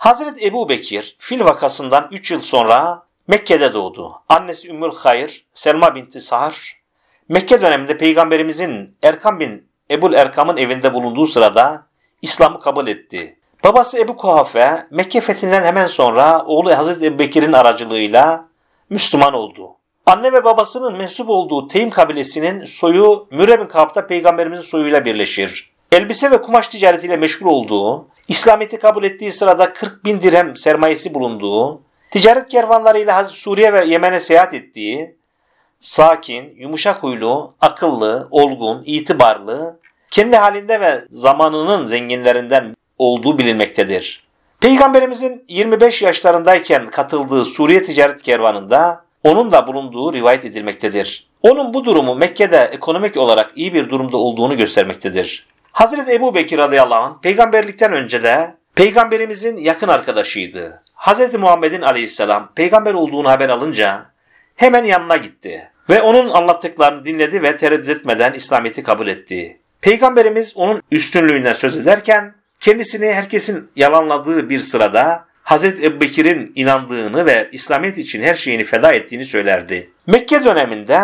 Hazreti Ebu Bekir fil vakasından 3 yıl sonra Mekke'de doğdu. Annesi Ümmül Hayr, Selma binti Sahar, Mekke döneminde Peygamberimizin Erkam bin Ebul Erkam'ın evinde bulunduğu sırada İslam'ı kabul etti. Babası Ebu Kuhafe Mekke fethinden hemen sonra oğlu Hazreti Ebu Bekir'in aracılığıyla Müslüman oldu. Anne ve babasının mensup olduğu Teyim kabilesinin soyu Mürebin Kap'ta peygamberimizin soyuyla birleşir. Elbise ve kumaş ticaretiyle meşgul olduğu, İslamiyet'i kabul ettiği sırada 40 bin dirhem sermayesi bulunduğu, ticaret kervanlarıyla Suriye ve Yemen'e seyahat ettiği, sakin, yumuşak huylu, akıllı, olgun, itibarlı, kendi halinde ve zamanının zenginlerinden olduğu bilinmektedir. Peygamberimizin 25 yaşlarındayken katıldığı Suriye ticaret kervanında onun da bulunduğu rivayet edilmektedir. Onun bu durumu Mekke'de ekonomik olarak iyi bir durumda olduğunu göstermektedir. Hazreti Ebu Bekir radıyallahu anh peygamberlikten önce de peygamberimizin yakın arkadaşıydı. Hazreti Muhammed'in aleyhisselam peygamber olduğunu haber alınca hemen yanına gitti ve onun anlattıklarını dinledi ve tereddüt etmeden İslamiyet'i kabul etti. Peygamberimiz onun üstünlüğünden söz ederken kendisini herkesin yalanladığı bir sırada Hazreti Bekir'in inandığını ve İslamiyet için her şeyini feda ettiğini söylerdi. Mekke döneminde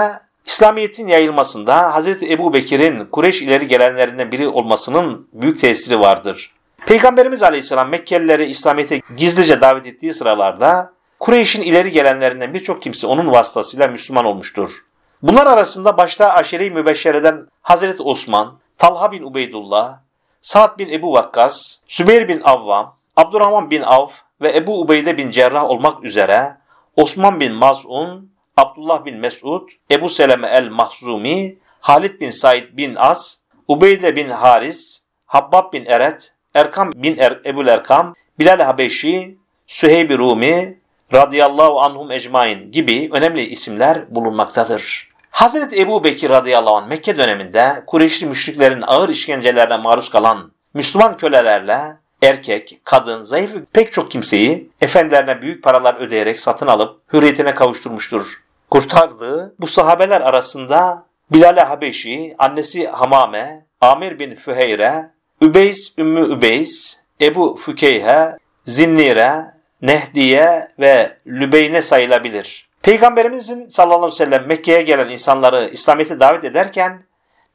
İslamiyet'in yayılmasında Hz. Ebu Bekir'in Kureş ileri gelenlerinden biri olmasının büyük tesiri vardır. Peygamberimiz Aleyhisselam Mekkelileri İslamiyet'e gizlice davet ettiği sıralarda Kureyş'in ileri gelenlerinden birçok kimse onun vasıtasıyla Müslüman olmuştur. Bunlar arasında başta aşere-i mübeşşereden Hazreti Osman, Talha bin Ubeydullah, Sa'd bin Ebu Vakkas, Sübeyr bin Avvam, Abdurrahman bin Avf ve Ebu Ubeyde bin Cerrah olmak üzere Osman bin Maz'un, Abdullah bin Mesud, Ebu Seleme el-Mahzumi, Halid bin Said bin As, Ubeyde bin Haris, Habbab bin Eret, Erkam bin er Ebul Erkam, Bilal Habeşi, Süheyb-i Rumi, radıyallahu anhum ecmain gibi önemli isimler bulunmaktadır. Hazreti Ebu Bekir radıyallahu anh Mekke döneminde Kureyşli müşriklerin ağır işkencelerine maruz kalan Müslüman kölelerle erkek, kadın, zayıf pek çok kimseyi efendilerine büyük paralar ödeyerek satın alıp hürriyetine kavuşturmuştur kurtardığı bu sahabeler arasında Bilal-e Habeşi, annesi Hamame, Amir bin Füheyre, Übeys Ümmü Übeys, Ebu Fükeyhe, Zinnire, Nehdiye ve Lübeyne sayılabilir. Peygamberimizin sallallahu aleyhi ve sellem Mekke'ye gelen insanları İslamiyet'e davet ederken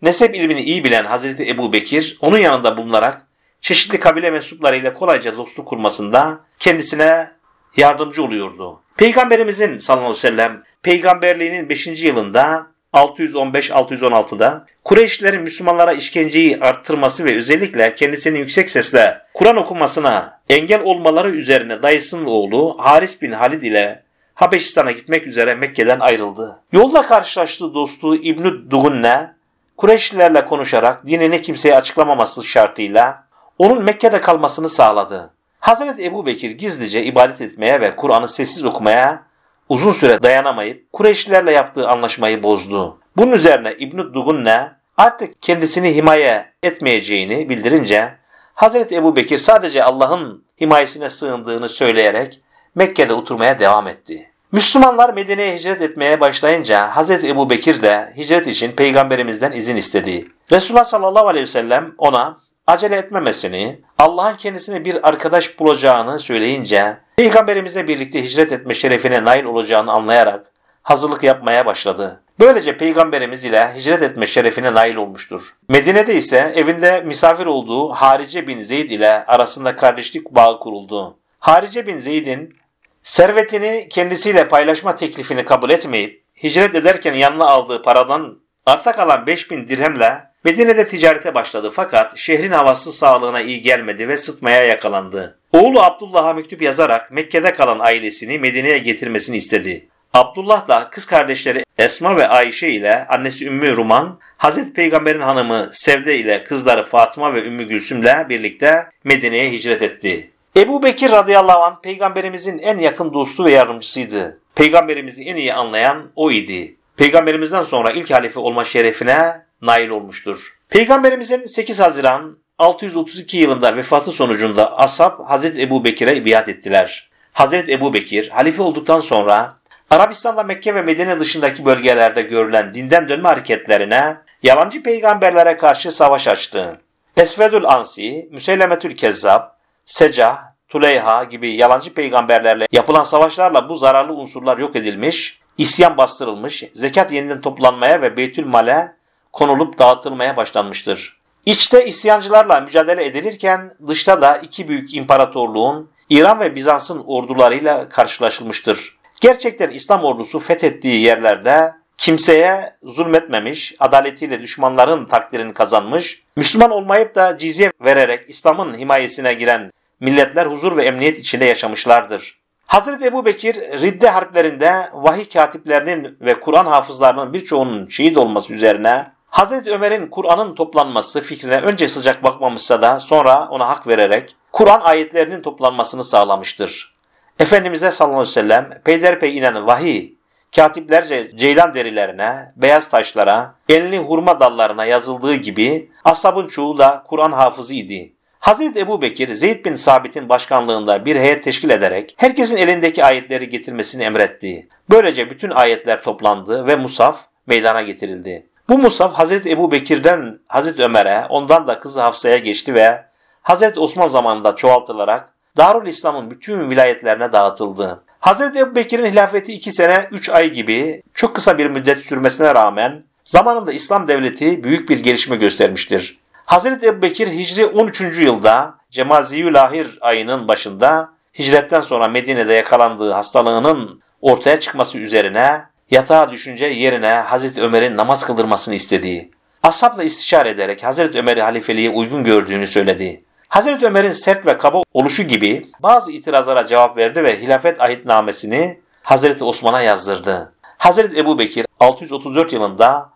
nesep ilmini iyi bilen Hazreti Ebu Bekir onun yanında bulunarak çeşitli kabile mensupları ile kolayca dostluk kurmasında kendisine yardımcı oluyordu. Peygamberimizin sallallahu aleyhi ve sellem peygamberliğinin 5. yılında 615-616'da Kureyşlilerin Müslümanlara işkenceyi arttırması ve özellikle kendisinin yüksek sesle Kur'an okumasına engel olmaları üzerine dayısının oğlu Haris bin Halid ile Habeşistan'a gitmek üzere Mekke'den ayrıldı. Yolda karşılaştığı dostu İbnü Dugun'la Kureyşlilerle konuşarak dinini kimseye açıklamaması şartıyla onun Mekke'de kalmasını sağladı. Hazreti Ebu Bekir gizlice ibadet etmeye ve Kur'an'ı sessiz okumaya uzun süre dayanamayıp Kureyşlilerle yaptığı anlaşmayı bozdu. Bunun üzerine İbn-i Dugunne artık kendisini himaye etmeyeceğini bildirince Hazreti Ebu Bekir sadece Allah'ın himayesine sığındığını söyleyerek Mekke'de oturmaya devam etti. Müslümanlar Medine'ye hicret etmeye başlayınca Hazreti Ebu Bekir de hicret için peygamberimizden izin istedi. Resulullah sallallahu aleyhi ve sellem ona acele etmemesini, Allah'ın kendisine bir arkadaş bulacağını söyleyince peygamberimizle birlikte hicret etme şerefine nail olacağını anlayarak hazırlık yapmaya başladı. Böylece peygamberimiz ile hicret etme şerefine nail olmuştur. Medine'de ise evinde misafir olduğu Harice bin Zeyd ile arasında kardeşlik bağı kuruldu. Harice bin Zeyd'in servetini kendisiyle paylaşma teklifini kabul etmeyip hicret ederken yanına aldığı paradan arsa kalan 5000 dirhemle Medine'de ticarete başladı fakat şehrin havası sağlığına iyi gelmedi ve sıtmaya yakalandı. Oğlu Abdullah'a mektup yazarak Mekke'de kalan ailesini Medine'ye getirmesini istedi. Abdullah da kız kardeşleri Esma ve Ayşe ile annesi Ümmü Ruman, Hazreti Peygamber'in hanımı Sevde ile kızları Fatıma ve Ümmü Gülsüm ile birlikte Medine'ye hicret etti. Ebu Bekir radıyallahu anh peygamberimizin en yakın dostu ve yardımcısıydı. Peygamberimizi en iyi anlayan o idi. Peygamberimizden sonra ilk halife olma şerefine nail olmuştur. Peygamberimizin 8 Haziran 632 yılında vefatı sonucunda ashab Hazreti Ebu Bekir'e biat ettiler. Hazreti Ebu Bekir halife olduktan sonra Arabistan'da Mekke ve Medine dışındaki bölgelerde görülen dinden dönme hareketlerine yalancı peygamberlere karşı savaş açtı. Esvedül Ansi, Müseylemetül Kezzab, Secah, Tuleyha gibi yalancı peygamberlerle yapılan savaşlarla bu zararlı unsurlar yok edilmiş, isyan bastırılmış, zekat yeniden toplanmaya ve Beytül Male konulup dağıtılmaya başlanmıştır. İçte isyancılarla mücadele edilirken dışta da iki büyük imparatorluğun İran ve Bizans'ın ordularıyla karşılaşılmıştır. Gerçekten İslam ordusu fethettiği yerlerde kimseye zulmetmemiş, adaletiyle düşmanların takdirini kazanmış, Müslüman olmayıp da cizye vererek İslam'ın himayesine giren milletler huzur ve emniyet içinde yaşamışlardır. Hazreti Ebu Bekir Ridde harplerinde vahiy katiplerinin ve Kur'an hafızlarının birçoğunun şehit olması üzerine Hazreti Ömer'in Kur'an'ın toplanması fikrine önce sıcak bakmamışsa da sonra ona hak vererek Kur'an ayetlerinin toplanmasını sağlamıştır. Efendimiz'e sallallahu aleyhi ve sellem peyderpey inen vahiy, katiplerce ceylan derilerine, beyaz taşlara, enli hurma dallarına yazıldığı gibi asabın çoğu da Kur'an hafızı idi. Hazreti Ebu Bekir, Zeyd bin Sabit'in başkanlığında bir heyet teşkil ederek herkesin elindeki ayetleri getirmesini emretti. Böylece bütün ayetler toplandı ve Musaf meydana getirildi. Bu Musaf Hazreti Ebu Bekir'den Hazreti Ömer'e, ondan da kızı Hafsa'ya geçti ve Hazreti Osman zamanında çoğaltılarak Darül İslam'ın bütün vilayetlerine dağıtıldı. Hazreti Ebu Bekir'in hilafeti 2 sene 3 ay gibi çok kısa bir müddet sürmesine rağmen zamanında İslam devleti büyük bir gelişme göstermiştir. Hazreti Ebu Bekir Hicri 13. yılda Cemaziyül Ahir ayının başında hicretten sonra Medine'de yakalandığı hastalığının ortaya çıkması üzerine Yatağa düşünce yerine Hazreti Ömer'in namaz kıldırmasını istediği, ashabla istişare ederek Hazreti Ömer'i halifeliğe uygun gördüğünü söyledi. Hazreti Ömer'in sert ve kaba oluşu gibi bazı itirazlara cevap verdi ve hilafet ahitnamesini Hazreti Osman'a yazdırdı. Hazreti Ebu Bekir 634 yılında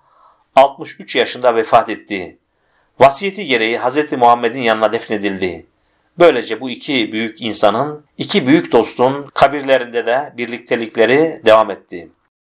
63 yaşında vefat etti. Vasiyeti gereği Hazreti Muhammed'in yanına defnedildi. Böylece bu iki büyük insanın, iki büyük dostun kabirlerinde de birliktelikleri devam etti.